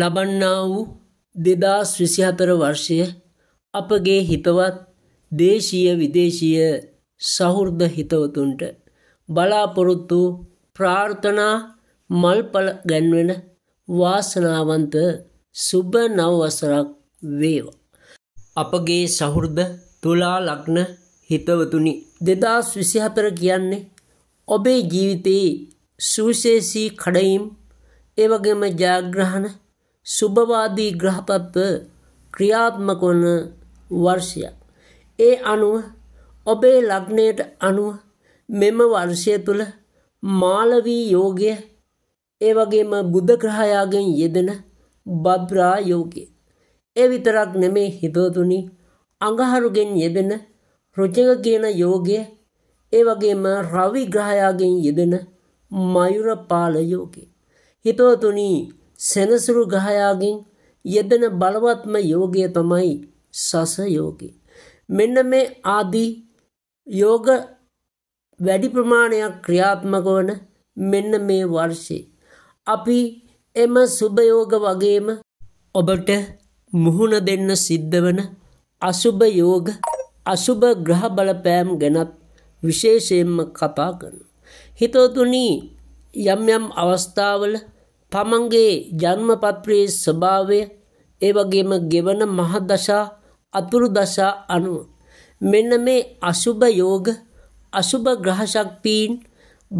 ලබන්නා වූ දෙදස් විසිහතර වර්ෂය අපගේ හිතවත් දේශීය විදේශීය සහෘර්ද හිතවතුන්ට බලාපොරොත්තු ප්‍රාර්ථනා මල්පල ගැන්වෙන වාසනාවන්ත සුබ නවවසරක් වේවා. අපගේ සහෘද තුලා ලක්න හිතවතුනි දෙදස් විසිහතර කියන්නේ ඔබේ ජීවිතයේ සුවිශේෂී කඩයිම් ඒවගේම ජාග්‍රහණ සුභවාදී ග්‍රහතත්ව ක්‍රියාත්මකොන වර්ෂයක්. ඒ අනුව ඔබේ ලග්නයට අනුව මෙම වර්ෂය තුළ මාලවී යෝගය ඒ වගේම බුද්ධග්‍රහයාගෙන් යෙදෙන බබ්‍රා යෝගය. ඒ විතරක් නෙමේ හිතෝතුනි අඟහරුගෙන් යෙදෙන රොජක කියන යෝගය ඒ වගේම රවි ග්‍රහයාගෙන් යෙදෙන මයුරපාල යෝගය. හිතෝතුනී සෙනසුරු ග්‍රහයාගෙන් යෙදෙන බලවත්ම යෝගය තමයි සස යෝගී. මෙන්න මේ ආදී යෝග වැඩි ප්‍රමාණයක් ක්‍රියාත්මක වන මෙන්න මේ වර්ෂේ. අපි එම සුභයෝග වගේම ඔබට මුහුණ දෙන්න සිද්ධ වන අසුභ යෝග අසුභ ග්‍රහ බලපෑම් ගැනත් විශේෂයෙන්ම කතා කරන. හිතෝතුනී යම් යම් අවස්ථාවල තමන්ගේ ජන්මපත්‍රයේ ස්වභාවය ඒ වගේම ගෙවන මහදශා අතුරු දශා අනුව මෙන්න මේ අසුභ යෝග අසුභ ග්‍රහ ශක්තියින්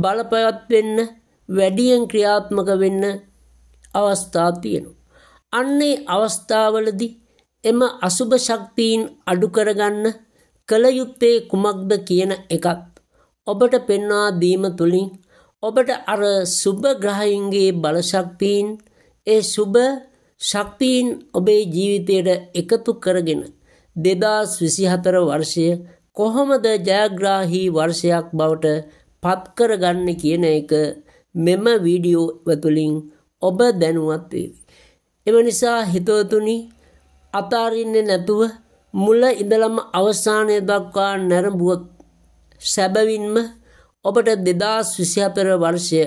බලපවත් වෙන්න වැඩියෙන් ක්‍රියාත්මක වෙන්න අවස්ථා තියෙනවා. අන්නේ අවස්ථාවලදී එම අසුභ ශක්තියින් අඩු කරගන්න කල යුත්තේ කුමක්ද කියන එකත් ඔබට පෙන්වා දීම තුලින් ඔබට අර සුභග්‍රහයින්ගේ බලශක්තිීන් ඒ සුභ ශක්තිීන් ඔබේ ජීවිතයට එකතු කරගෙන දෙදස් විසිහතර වර්ෂය කොහොමද ජයග්‍රාහි වර්ෂයක් බවට පත්කරගන්න කියන එක මෙම වීඩියෝ වතුලින් ඔබ දැනුවත් වේවි. එම නිසා හිතවතුනි අතාරින්නේ නැතුව මුල ඉඳලම අවසානය දක්වා නැරඹුවොත් සැබවින්ම ඔබට දෙදස් විශ්‍යාපෙර වර්ෂය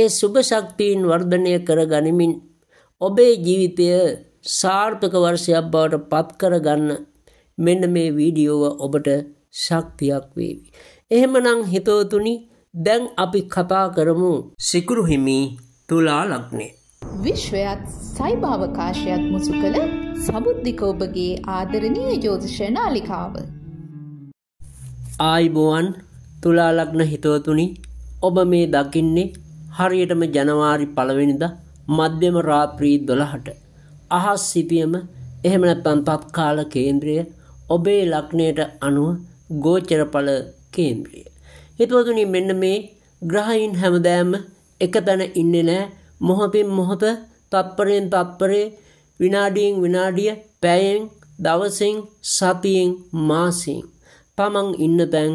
ඒ සුභශක්තිීන් වර්ධනය කර ගනිමින් ඔබේ ජීවිතය සාර්ථක වර්ෂයක් බවට පත් කර ගන්න මෙන්න මේ වීඩියෝව ඔබට ශක්තියක් වේවි. එහෙමනං හිතෝතුනි දැන් අපි කතා කරමු සිකුරුහිමි තුලා ලක්නේ. විශ්වයත් සයිභාවකාශයත් මුසු කළ සබුද්ධික ඔබගේ ආදරණීය ජෝතිෂ නාලිකාව. ආයිබෝවන් තුලාලක්න හිතවතුනි ඔබ මේ දකින්නේ හරියටම ජනවාරි පළවෙනිද මධ්‍යම රාත්‍රී දොළහට අහස් සිටියම එහෙම නැත්නම් තත්කාල කේන්ද්‍රය ඔබේ ලක්නයට අනුව ගෝචරඵල කේන්ද්‍රය. හිතවතුනි මෙන්න මේ ග්‍රහයින් හැමදෑම එක තැන ඉන්නේ නෑ මොහොතින් මොහොත තත්පරයෙන් තත්පරේ විනාඩියෙන් විනාඩිය පැයෙන් දවසින් සතියෙන් මාසින් තමන් ඉන්න තැන්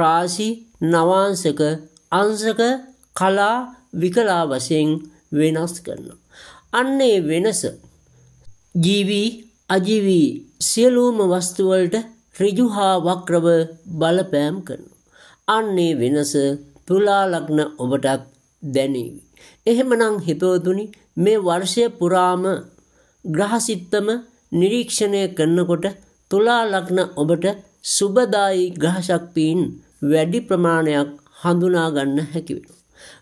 රාශි නවාංශක අංශක කලා විකලා වශයෙන් වෙනස් කරනවා. අන්නේ වෙනස ජීවී අජීවී සියලූම වස්තුවලට රිජුහා වක්‍රව බලපෑම් කරනවා. අන්නේ වෙනස තුලාලග්න ඔබටත් දැනීවි. එහෙමනං හිතවතුනි මේ වර්ෂය පුරාම ග්‍රහසිත්තම නිරීක්ෂණය කරනකොට තුලාලග්න ඔබට සුබදායි ග්‍රහශක්තිීන් වැඩි ප්‍රමාණයක් හඳුනා ගන්න හැකි වෙනවා.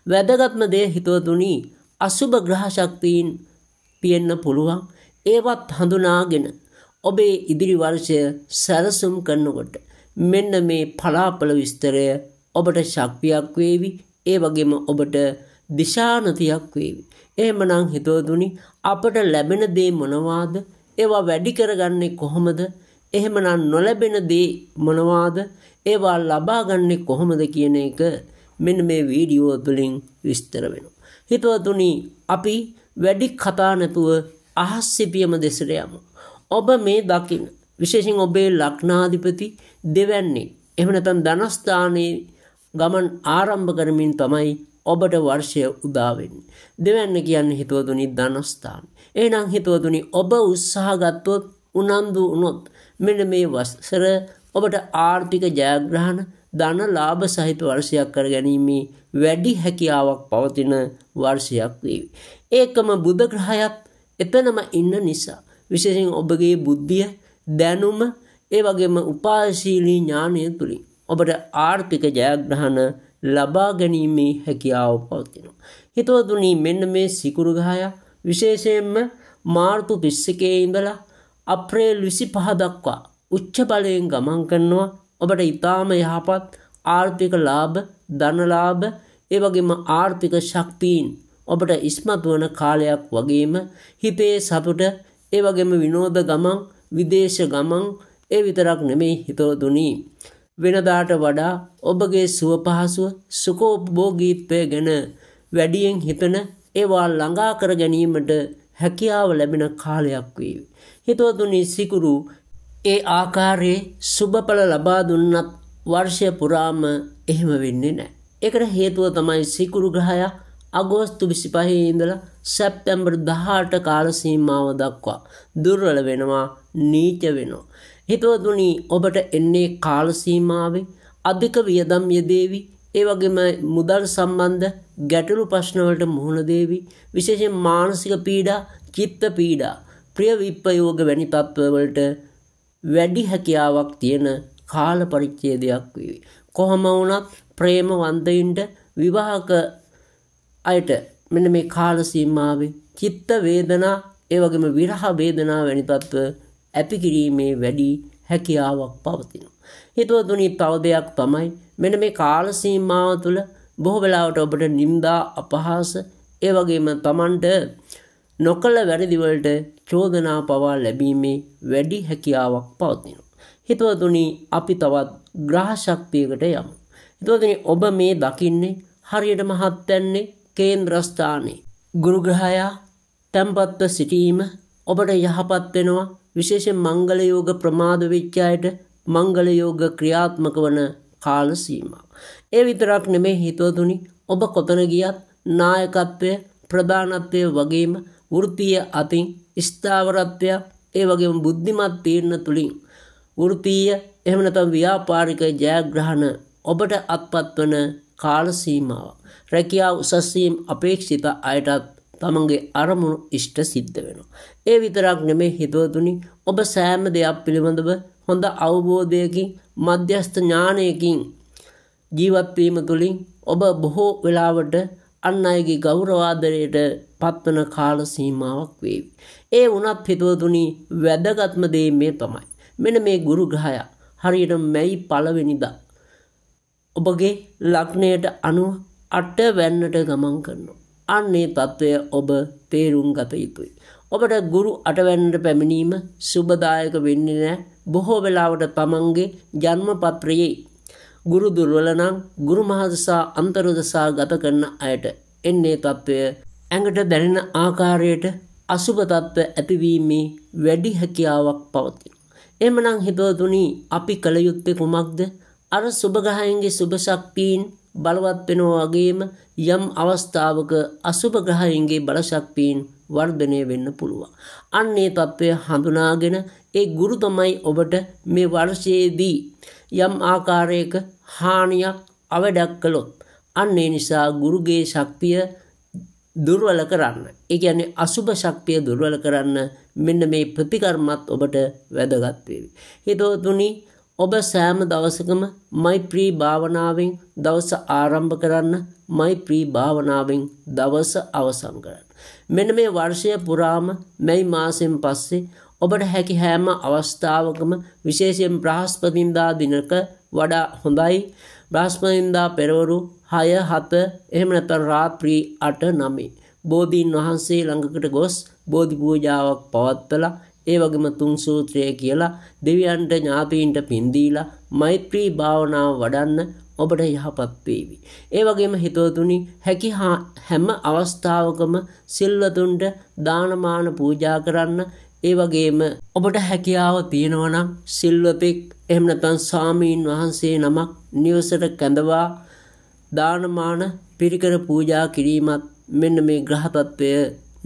වැදගත්ම දේ හිතවතුනි අසුබ ග්‍රහ ශක්තියින් පියෙන්න පුළුවන්. ඒවත් හඳුනාගෙන ඔබේ ඉදිරි වර්ෂය සැලසුම් කරනකොට මෙන්න මේ පලාපල විස්තරය ඔබට ශක්තියක් වේවි. ඒ වගේම ඔබට දිශානතියක් වේවි. එහෙමනම් හිතවතුනි අපට ලැබෙන දේ මොනවාද? ඒවා වැඩි කරගන්නේ කොහොමද? එහෙමනම් නොලැබෙන දේ මොනවාද ඒවා ලබාගන්නේ කොහොමද කියන එක මෙන්න මේ වීඩියෝ තුළින් විස්තර වෙනවා. හිතවතුනි අපි වැඩි කතා නැතුව අහස්සිපියම දෙසට යමු. ඔබ මේ දකින විශේෂෙන් ඔබේ ලක්නාධිපති දෙවැන්නේ එමනතන් ධනස්ථානයේ ගමන් ආරම්භ කරමින් තමයි ඔබට වර්ෂය උදාවෙන්. දෙවැන්න කියන්න හිතුවතුනි ධනස්ථාන. ඒනම් හිතුවතුනි ඔබ උත්සාහගත්තුවත් උනන්දු වනොත් මෙන්න මේ වසර ඔබට ආර්ථික ජයග්‍රහණ ධන ලාභ සහිත වර්ෂයක් කර ගැනීමේ වැඩි හැකියාවක් පවතින වර්ෂයක් වේවි. ඒකම බුධ ග්‍රහයත් එතනම ඉන්න නිසා විශේෂයෙන් ඔබගේ බුද්ධිය, දැනුම, ඒ වගේම උපායශීලී ඥානය තුලින් ඔබට ආර්ථික ජයග්‍රහණ ලබා ගැනීමේ හැකියාව පවතිනවා. හිතවතුනි මෙන්න මේ සිකුරු ග්‍රහය විශේෂයෙන්ම මාර්තු 31 ඉඳලා අප්‍රේල් විසි පහදක්වා උච්ච බලයෙන් ගමන් කරනවා ඔබට ඉතාම යහපත් ආර්ථික ලාභ ධනලාභ ඒවගේම ආර්ථික ශක්තිීන් ඔබට ඉස්මතු වන කාලයක් වගේම හිතේ සතුට ඒවගේම විනෝධ ගමන් විදේශ ගමන් ඒ විතරක් නෙමෙයි හිතෝදුනී. වෙනදාට වඩා ඔබගේ සුව පහසුව සුකෝප්බෝගීත්වය ගැන වැඩියෙන් හිතන ඒවා ළඟා කර ගැනීමට හැකියාව ලැබෙන කාලයක් වේවි. හිතවතුනි සිකුරු ඒ ආකාරයේ සුබඵල ලබා දුන්නත් වර්ෂය පුරාම එහෙම වෙන්නේ නෑ. එකට හේතුව තමයි සිකුරු ග්‍රහයා අගෝස්තු විසිපහේ ඉඳලා සැප්තැම්බර් 18 කාල සීමාව දක්වා දුර්වල වෙනවා නීච වෙනවා. හිතවතුනි ඔබට එන්නේ කාල සීමාවේ අධික වියදම් යෙදේවි ඒ වගේම මුදල් සම්බන්ධ ගැටලු ප්‍රශ්නවලට මුහුණ දේවි විශේෂයෙන් මානසික පීඩා චිත්ත පීඩා ප්‍රිය විප්පයෝග වැනි තත්ත්වවලට වැඩි හැකියාවක් තියෙන කාල පරිච්ඡේදයක් වේවි. කොහම වුණත් ප්‍රේම වන්දයින්ට විවාහක අයට මෙන්න මේ කාල සීමාවේ චිත්ත වේදනා ඒ වගේම විරහ වේදනා වැනි තත්ත්ව ඇති කිරීමේ වැඩි හැකියාවක් පවතිනවා. හිතුවතුනි තව දෙයක් තමයි මෙන මේ කාල සීමාව තුළ බොහෝ වෙලාවට ඔබට නින්දා අපහාස ඒ වගේම Tamanට නොකළ වැරදිවලට චෝදනා පවා ලැබීමේ වැඩි හැකියාවක් පවතිනවා. හිතුවතුනි අපි තවත් ග්‍රහ ශක්තියකට යමු. හිතුවතුනි ඔබ මේ දකින්නේ හරියටම හත්යන්නේ කේන්ද්‍රස්ථානයේ. ගුරු ග්‍රහයා තැම්පත්ව සිටීම ඔබට යහපත් වෙනවා විශේෂ මංගල යෝග ප්‍රමාද වෙච්ච අයට මංගල යෝග ක්‍රියාත්මක වන කාල සීමා. ඒ විතරක් නෙමේ හිතවතුනි ඔබ කොතන ගියත් නායකත්වය ප්‍රධානත්වය වගේම වෘතිය අතින් ස්ථාවරත්වයක් ඒ වගේම බුද්ධිමත් තීරණ තුළින් වෘතීය එහෙම නැත්නම් ව්‍යාපාරික ජයග්‍රහණ ඔබට අත්පත් වන කාල සීමාව. රැකියාව උසස් වීම අපේක්ෂිත අයටත් තමන්ගේ අරමුණු ඉෂ්ට සිද්ධ වෙනවා. ඒ විතරක් නෙමේ හිතවතුනි ඔබ සෑම දෙයක් පිළිබඳව හොඳ අවබෝධයකින් මධ්‍යස්ථ ඥානයකින් ජීවත්වීම තුළින් ඔබ බොහෝ වෙලාවට අන්න අයගේ ගෞරවාදරයට පත්වන කාල සීමාවක් වේවි. ඒ වුණත් හිතුවතුනි වැදගත්ම දේ මේ තමයි. මෙන්න මේ ගුරු ග්‍රහය හරියට මැයි පළවෙනිදා ඔබගේ ලග්නයට අනුව අට වැන්නට ගමන් කරනවා. අන්නේ තත්ත්වය ඔබ තේරුම් ගත යුතුයි. ඔබට ගුරු අටවැන්නට පැමිණීම සුබදායක වෙන්නේ නැහැ. බොහෝ වෙලාවට තමන්ගේ ජන්මපත්‍රයේ ගුරු දුර්වල නම් ගුරු මහදසා අන්තර්දසා ගත කරන අයට එන්නේ තත්ත්වය ඇඟට දැනෙන ආකාරයට අසුභ තත්ත්ව ඇතිවීමේ වැඩි හැකියාවක් පවතින. එමනම් හිතවතුනි අපි කළ යුත්තේ කුමක්ද? අර සුභග්‍රහයන්ගේ සුභ ශක්තියින් බලවත් වෙනවා වගේම යම් අවස්ථාවක අසුභ ග්‍රහයන්ගේ බලශක්තියින් වර්ධනය වෙන්න පුළුවන්. අන්න ඒ తත්වය හඳුනාගෙන ඒ ගුරු තමයි ඔබට මේ වර්ෂයේදී යම් ආකාරයක හානියක් අවඩක් කළොත් අන්න ඒ නිසා ගුරුගේ ශක්තිය දුර්වල කරන්න. ඒ කියන්නේ අසුභ ශක්තිය දුර්වල කරන්න මෙන්න මේ ප්‍රතිකර්මත් ඔබට වැදගත් වේවි. හිතවතුනි ඔබ සෑම දවසකම මෛත්‍රී භාවනාවෙන් දවස ආරම්භ කරන්න මෛත්‍රී භාවනාවෙන් දවස අවසන් කරන්න. මෙන්න මේ වර්ෂය පුරාම මැයි මාසෙන් පස්සේ ඔබට හැකි හැම අවස්ථාවකම විශේෂයෙන් බ්‍රහස්පතින්දා දිනක වඩා හොඳයි. බ්‍රහස්පතින්දා පෙරවරු 6 7 එහෙම නැත්නම් රාත්‍රී 8 9 බෝධීන් වහන්සේ ළඟකට ගොස් බෝධි පූජාවක් පවත්වලා ඒ වගේම තුන් සූත්‍රය කියලා දෙවියන්ට ඥාතීන්ට පින්දීලා මෛත්‍රී භාවනාව වඩන්න ඔබට යහපත් වේවි. ඒ වගේම හිතවතුනි හැකි හැම අවස්ථාවකම සිල්වතුන්ට දානමාන පූජා කරන්න ඒ වගේම ඔබට හැකියාව තියෙනවා නම් සිල්වතෙක් එහෙම නැත්නම් සාමීන් වහන්සේ නමක් නිවසට කැඳවා දානමාන පිරිකර පූජා කිරීමත් මෙන්න මේ ග්‍රහ තත්වය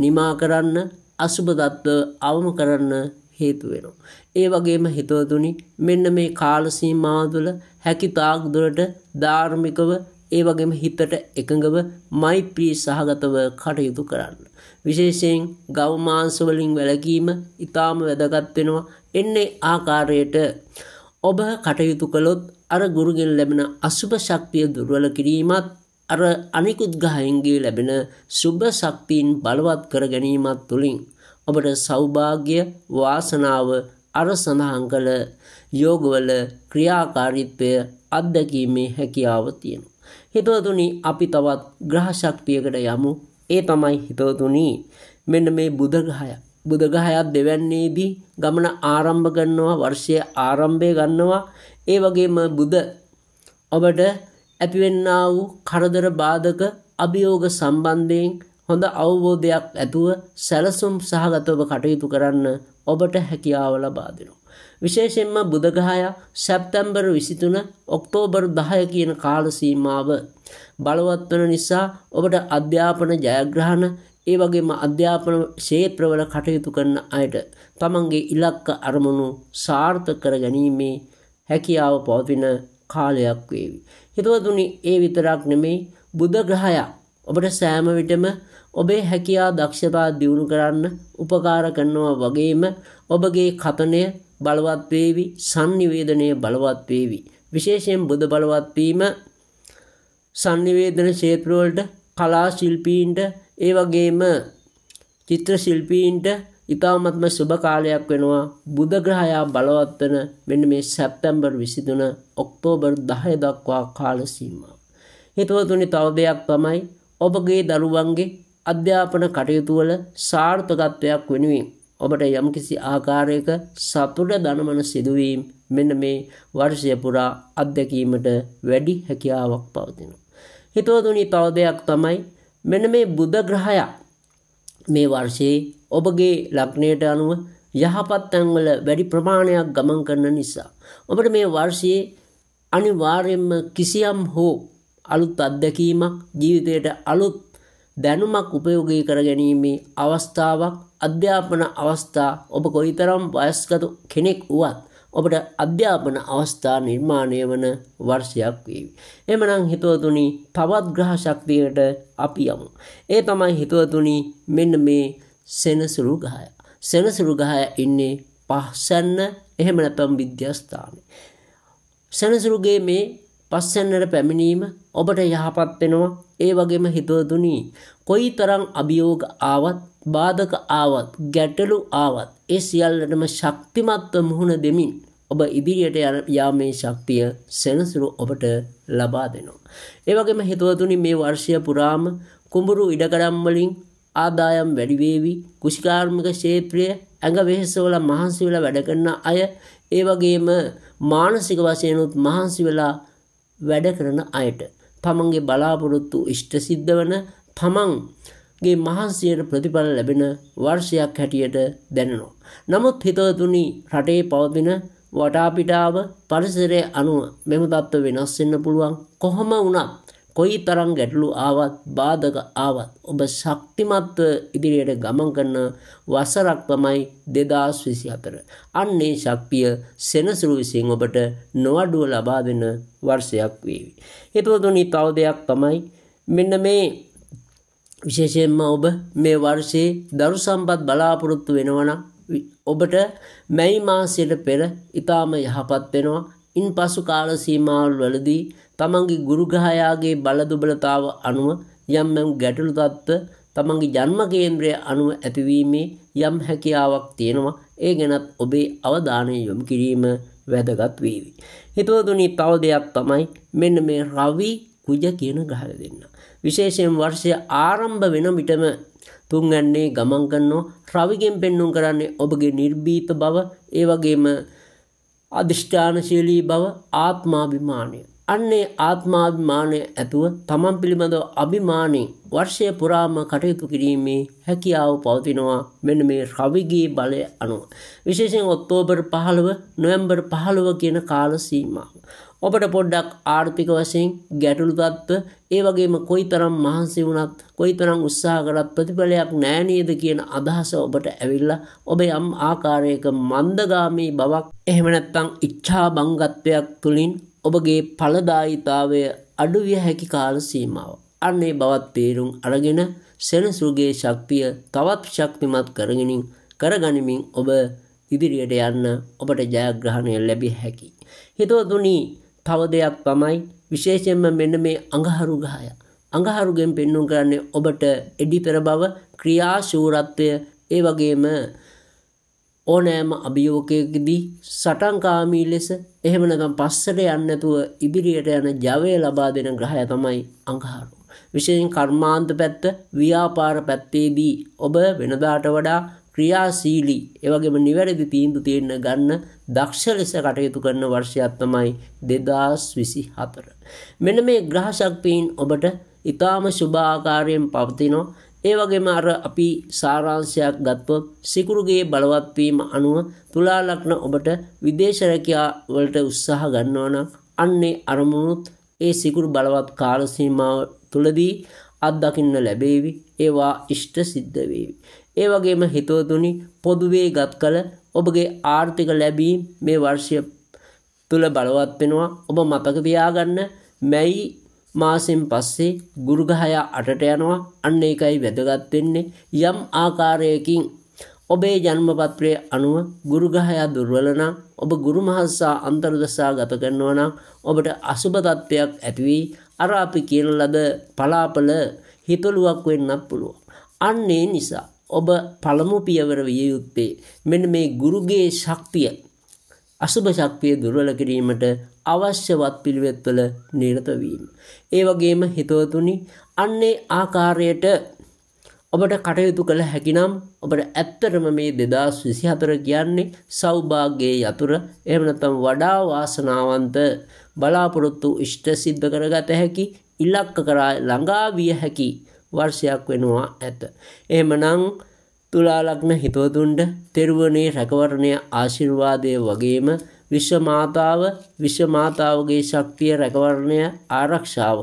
නිමා කරන්න අසුභදත්ව අවම කරන්න හේතු වෙනවා. ඒ වගේම හිතවතුනි මෙන්න මේ කාල සීමාව තුළ හැකි තාක් දුරට ධාර්මිකව ඒ වගේම හිතට එකඟව මෛත්‍රී සහගතව කටයුතු කරන්න. විශේෂයෙන් ගව මාංශ වලින් වැළකීම ඊටාම වැදගත් වෙනවා. එන්නේ ආකාරයට ඔබ කටයුතු කළොත් අර ගුරුගෙන් ලැබෙන අසුභ ශක්තිය දුර්වල කිරීමත් අර අනිකුත් ගහයන්ගේ ලැබෙන සුභ ශක්තියින් බලවත් කර ගැනීමත් තුළින් ඔබට සෞභාග්‍ය වාසනාව අර සඳහන් කළ යෝගවල ක්‍රියාකාරීත්වය අත්දැකීමේ හැකියාව තියෙනවා. හිතවතුනි අපි තවත් ග්‍රහ ශක්තියකට යමු. ඒ තමයි හිතවතුනි මෙන්න මේ බුධ ග්‍රහය. බුධ ග්‍රහයත් දෙවැන්නේදී ගමන ආරම්භ කරනවා, වර්ෂය ආරම්භය ගන්නවා. ඒ වගේම බුධ ඔබට ඇතිවෙන්නා වූ කරදර බාධක අභියෝග සම්බන්ධයෙන් හොඳ අවබෝධයක් ඇතුව සැලසුම් සහගතව කටයුතු කරන්න ඔබට හැකියාව ලබා දෙනවා. විශේෂයෙන්ම බුදගහය සැප්තැම්බර් විසිතුන ඔක්තෝබර් දහය කියන කාලසීමාව බලවත් වන නිසා ඔබට අධ්‍යාපන ජයග්‍රහණ ඒ වගේම අධ්‍යාපන ශේත්‍රවල කටයුතු කරන අයට තමන්ගේ ඉලක්ක අරමුණු සාර්ථක කර ගැනීමේ හැකියාව පවතින කාලයක් වේවි. හිතවතුනි ඒ විතරක් නෙමෙයි බුධ ග්‍රහයා ඔබට සෑම විටම ඔබේ හැකියා දක්ෂතා දියුණු කරන්න උපකාර කරනවා වගේම ඔබගේ කතනය බලවත් වේවි sannivedanaya බලවත් වේවි විශේෂයෙන් බුධ බලවත් වීම sannivedana ක්ෂේත්‍රවලට කලා ශිල්පීන්ට ඒ වගේම චිත්‍ර ශිල්පීන්ට ඉතාමත්ම සුභ කාලයක් වෙනවා බුදග්‍රහයා බලවත් වන මෙන්න මේ සැප්තැම්බර් 23 ඔක්තෝබර් 10 දක්වා කාල සීමාව. හිතවතුනි තව දෙයක් තමයි ඔබගේ දරුවන්ගේ අධ්‍යාපන කටයුතු වල සාර්ථකත්වයක් වෙනුවෙන් ඔබට යම්කිසි ආකාරයක සතුට දනමන සිදුවීම් මෙන්න මේ වර්ෂය පුරා අත්දැකීමට වැඩි හැකියාවක් පවතිනවා. හිතවතුනි තව දෙයක් තමයි මෙන්න මේ බුදග්‍රහයා මේ වර්ෂයේ ඔබගේ ලග්නයට අනුව යහපත් තැන්වල වැඩි ප්‍රමාණයක් ගමන් කරන නිසා. ඔබට මේ වර්ෂයේ අනිවාර්යෙන්ම කිසියම් හෝ අලුත් අත්දැකීමක් ජීවිතයට අලුත් දැනුමක් උපයෝගී කරගැනීමේ අවස්ථාවක් අධ්‍යාපන අවස්ථා ඔබ කොයිතරම් වයස්ගත කෙනෙක් වුවත් ඔබට අධ්‍යාපන අවස්ථා නිර්මාණය වන වර්ෂයක් වේවි. එමනම් හිතුවතුනි තවත් ග්‍රහ ශක්තියට අපි යමු. ඒ තමයි හිතුවතුනි මෙන්න මේ සෙනසුරු ගහය. සෙනසුරු ගහය ඉන්නේ පහසන්න එහෙම නැත්නම් විද්‍යස්ථානේ. සෙනසුරුගේ මේ පස්සන්නට පැමිණීම ඔබට යහපත් වෙනවා ඒ වගේම හිතවතුනි කොයි තරම් අභියෝග ආවත් බාධක ආවත් ගැටලු ආවත් ඒ සියල්ලටම ශක්තිමත්ව මුහුණ දෙමින් ඔබ ඉදිරියට යාමේ ශක්තිය සෙනසුරු ඔබට ලබා දෙනවා. ඒවගේම හිතුවතුනි මේ වර්ෂය පුරාම කුඹුරු ඉඩකඩම්වලින් ආදායම් වැඩිවේවි කෘෂිකාර්මික ශේත්‍රය ඇඟ වෙහෙසවල මහන්සි වෙලා වැඩ කරන අය ඒ වගේම මානසික වශයෙන්ුත් මහන්සි වෙලා වැඩ කරන අයට තමන්ගේ බලාපොරොත්තු ඉෂ්ට සිද්ධ වන තමන්ගේ මහන්සියට ප්‍රතිඵල ලැබෙන වර්ෂයක් හැටියට දැනෙනවා. නමුත් හිතවතුනි රටේ පවතින වටාපිටාව පරිසරය අනුව මෙම තත්ත්ව වෙනස් වෙන්න පුළුවන් කොහොම වුණත් කොයි තරම් ගැටලු ආවත් බාධක ආවත් ඔබ ශක්තිමත්ව ඉදිරියට ගමන් කරන වසරක් තමයි 2024. අන්නේ ශක්තිය සෙනසුරු විසින් ඔබට නොඅඩුව ලබා දෙන වර්ෂයක් වේවි. හේතුතුනි තව දෙයක් තමයි මෙන්න මේ විශේෂයෙන්ම ඔබ මේ වර්ෂයේ දරු සම්පත් බලාපොරොත්තු වෙනවා නම් ඔබට මැයි මාසයට පෙර ඉතාම යහපත් වෙනවා ඉන් පසු කාල සීමාවල් වලදී තමන්ගේ ගුරුගහයාගේ බලදුබලතාව අනුව යම් යම් ගැටලු තත්ත්ව තමන්ගේ ජන්ම කේන්ද්‍රය අනුව ඇතිවීමේ යම් හැකියාවක් තියෙනවා ඒ ගැනත් ඔබේ අවධානය යොමු කිරීම වැදගත් වේවි. හිතවතුනි තව දෙයක් තමයි මෙන්න මේ රවි කුජ කියන ග්‍රහය දෙන්න. විශේෂයෙන් වර්ෂය ආරම්භ වෙන විටම තුන්වැන්නේ ගමන් කරනෝ රවිගෙන් පෙන්නුම් කරන්නේ ඔබගේ නිර්භීත බව ඒ වගේම අධිෂ්ඨානශීලී බව ආත්මාභිමානය. අන්නේ ආත්මාභිමානය ඇතුව තමන් පිළිබඳව අභිමානී වර්ෂය පුරාම කටයුතු කිරීමේ හැකියාව පවතිනවා මෙන මේ රවිගේ බලය අනුව. විශේෂයෙන් ඔත්තෝබර් පහළව නොවැම්බර් පහළව කියන කාල සීමාව. ඔබට පොඩ්ඩක් ආර්ථික වශයෙන් ගැටලුගත්ව ඒ වගේම කොයි තරම් මහන්සි වුණත් කොයි තරම් උත්සාහ කරත් ප්‍රතිඵලයක් නෑනේද කියන අදහස ඔබට ඇවිල්ලා ඔබ යම් ආකාරයක මන්දගාමී බවක් එහෙම නැත්නම් ඉච්ඡා බංගත්වයක් තුලින් ඔබගේ ඵලදායිතාවය අඩුවිය හැකි කාල සීමාව. අන්නේ බවත් තේරුම් අරගෙන සෙනසුරුගේ ශක්තිය තවත් ශක්තිමත් කරගෙනින් කරගනිමින් ඔබ ඉදිරියට යන්න ඔබට ජයග්‍රහණය ලැබිය හැකි. හිතවතුනී තව දෙයක් තමයි විශේෂයෙන්ම මෙන්න මේ අඟහරු ගහය. අඟහරුගෙන් පෙන්නුම් කරන්නේ ඔබට එඩි පෙර බව ක්‍රියාශූරත්වය ඒ වගේම ඕනෑම අභියෝකයකදී සටන්කාමී ලෙස එහෙම නැත්නම් පස්සට යන්නේ නැතුව ඉදිරියට යන ජවය ලබා දෙන ග්‍රහය තමයි අඟහරු. විශේෂයෙන් කර්මාන්ත පැත්ත ව්‍යාපාර පැත්තේදී ඔබ වෙනදාට වඩා ක්‍රියාශීලී එවගේම නිවැරදි තීන්දු තියෙන්න ගන්න දක්ෂ ලෙස කටයුතු කරන වර්ෂයක් තමයි දෙදස් විසි හතර. මෙන මේ ග්‍රහශක්තිීන් ඔබට ඉතාම ශුභාකාරයෙන් පවතිනෝ ඒවගේම අර අපි සාරාංශයක් ගත්ව සිකුරුගේ බලවත්වීම අනුව තුලාලක්න ඔබට විදේශරැකයා වලට උත්සාහ ගන්නවනම් අන්නේ අරමුණුත් ඒ සිකුරු බලවත් කාලසීමාව තුළදී අත්දකින්න ලැබේවි ඒවා ඉෂ්ට සිද්ධ වේවි. ඒ වගේම හිතවතුනි පොදුවේ ගත් කළ ඔබගේ ආර්ථික ලැබීම් මේ වර්ෂය තුළ බලවත් වෙනවා ඔබ මතක තියාගන්න මැයි මාසෙන් පස්සේ ගුරුගහයා අටට යනවා අන්න ඒකයි වැදගත් වෙන්නේ යම් ආකාරයකින් ඔබේ ජන්මපත්‍රයේ අනුව ගුරුගහයා දුර්වල නම් ඔබ ගුරු මහස්සා අන්තර්දසා ගත කරනවා නම් ඔබට අසුබ තත්ත්වයක් ඇති වී අර අපි කියන ලද පලාපල හිතලුවක් වෙන්නත් පුළුවන් අන්නේ නිසා ඔබ පළමු පියවර විය යුත්තේ මෙන්න මේ ගුරුගේ ශක්තිය අසුභ ශක්තිය දුර්වල කිරීමට අවශ්‍ය වත් පිළිවෙත්වල නිරත වීම. ඒ වගේම හිතවතුනි අන්නේ ආකාරයට ඔබට කටයුතු කළ හැකිනම් ඔබට ඇත්තටම මේ දෙදස් විසිහතර කියන්නේ සෞභාගයේ යතුර එහෙම නැත්නම් වඩා වාසනාවන්ත බලාපොරොත්තු ඉෂ්ට සිද්ධ කරගත හැකි ඉලක්ක කරා ළඟා විය හැකි වර්ෂයක් වෙනවා ඇත. එහෙමනම් තුලාලග්න හිතවතුන්ට තෙරුවනේ රැකවරණය ආශිර්වාදය වගේම විශ්වමාතාව විශ්වමාතාවගේ ශක්තිය රැකවරණය ආරක්ෂාව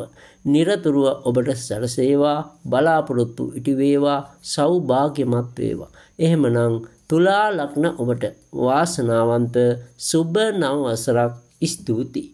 නිරතුරුව ඔබට සැලසේවා බලාපොරොත්තු ඉටිවේවා සෞභාග්‍යමත් වේවා. එහෙමනම් තුලා ලග්න ඔබට වාසනාවන්ත සුබ නව වසරක් ස්තුතියි.